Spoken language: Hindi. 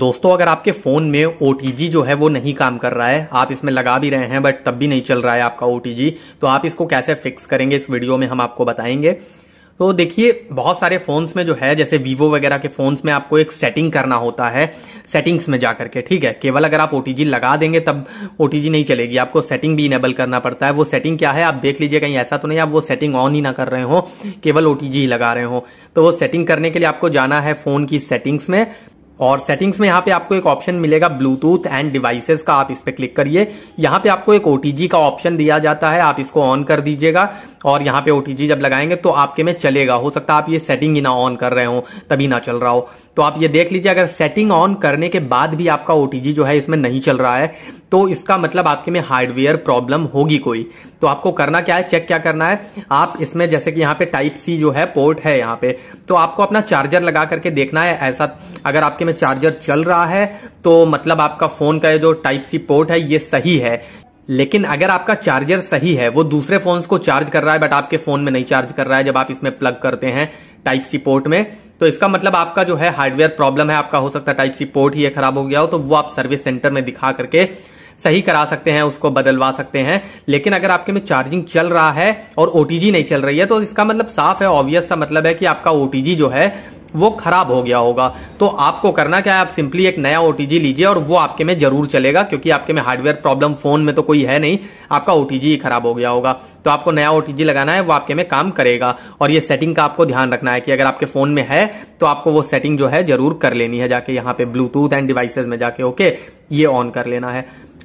दोस्तों अगर आपके फ़ोन में ओ जो है वो नहीं काम कर रहा है आप इसमें लगा भी रहे हैं बट तब भी नहीं चल रहा है आपका ओ तो आप इसको कैसे फिक्स करेंगे इस वीडियो में हम आपको बताएंगे तो देखिए बहुत सारे फ़ोन्स में जो है जैसे वीवो वगैरह के फ़ोन्स में आपको एक सेटिंग करना होता है सेटिंग्स में जा करके ठीक है केवल अगर आप ओ लगा देंगे तब ओ नहीं चलेगी आपको सेटिंग भी इनेबल करना पड़ता है वो सेटिंग क्या है आप देख लीजिए कहीं ऐसा तो नहीं आप वो सेटिंग ऑन ही ना कर रहे हो केवल ओ ही लगा रहे हो तो वो सेटिंग करने के लिए आपको जाना है फ़ोन की सेटिंग्स में और सेटिंग्स में यहाँ पे आपको एक ऑप्शन मिलेगा ब्लूटूथ एंड डिवाइसेस का आप इस पर क्लिक करिए यहाँ पे आपको एक ओटीजी का ऑप्शन दिया जाता है आप इसको ऑन कर दीजिएगा और यहाँ पे ओटीजी जब लगाएंगे तो आपके में चलेगा हो सकता है आप ये सेटिंग ही ना ऑन कर रहे हो तभी ना चल रहा हो तो आप ये देख लीजिए अगर सेटिंग ऑन करने के बाद भी आपका ओटीजी जो है इसमें नहीं चल रहा है तो इसका मतलब आपके में हार्डवेयर प्रॉब्लम होगी कोई तो आपको करना क्या है चेक क्या करना है आप इसमें जैसे कि यहाँ पे टाइप सी जो है पोर्ट है यहाँ पे तो आपको अपना चार्जर लगा करके देखना है ऐसा अगर आपके में चार्जर चल रहा है तो मतलब आपका फोन का जो टाइप सी पोर्ट है ये सही है लेकिन अगर आपका चार्जर सही है वो दूसरे फोन को चार्ज कर रहा है बट आपके फोन में नहीं चार्ज कर रहा है जब आप इसमें प्लग करते हैं टाइप सी पोर्ट में तो इसका मतलब आपका जो है हार्डवेयर प्रॉब्लम है आपका हो सकता है टाइप सी पोर्ट ही खराब हो गया हो तो वो आप सर्विस सेंटर में दिखा करके सही करा सकते हैं उसको बदलवा सकते हैं लेकिन अगर आपके में चार्जिंग चल रहा है और ओटीजी नहीं चल रही है तो इसका मतलब साफ है ऑब्वियस सा मतलब है कि आपका ओटीजी जो है वो खराब हो गया होगा तो आपको करना क्या है आप सिंपली एक नया ओटीजी लीजिए और वो आपके में जरूर चलेगा क्योंकि आपके में हार्डवेयर प्रॉब्लम फोन में तो कोई है नहीं आपका ओटीजी ही खराब हो गया होगा तो आपको नया ओटीजी लगाना है वो आपके में काम करेगा और ये सेटिंग का आपको ध्यान रखना है कि अगर आपके फोन में है तो आपको वो सेटिंग जो है जरूर कर लेनी है जाके यहाँ पे ब्लूटूथ एंड डिवाइसेज में जाके ओके ये ऑन कर लेना है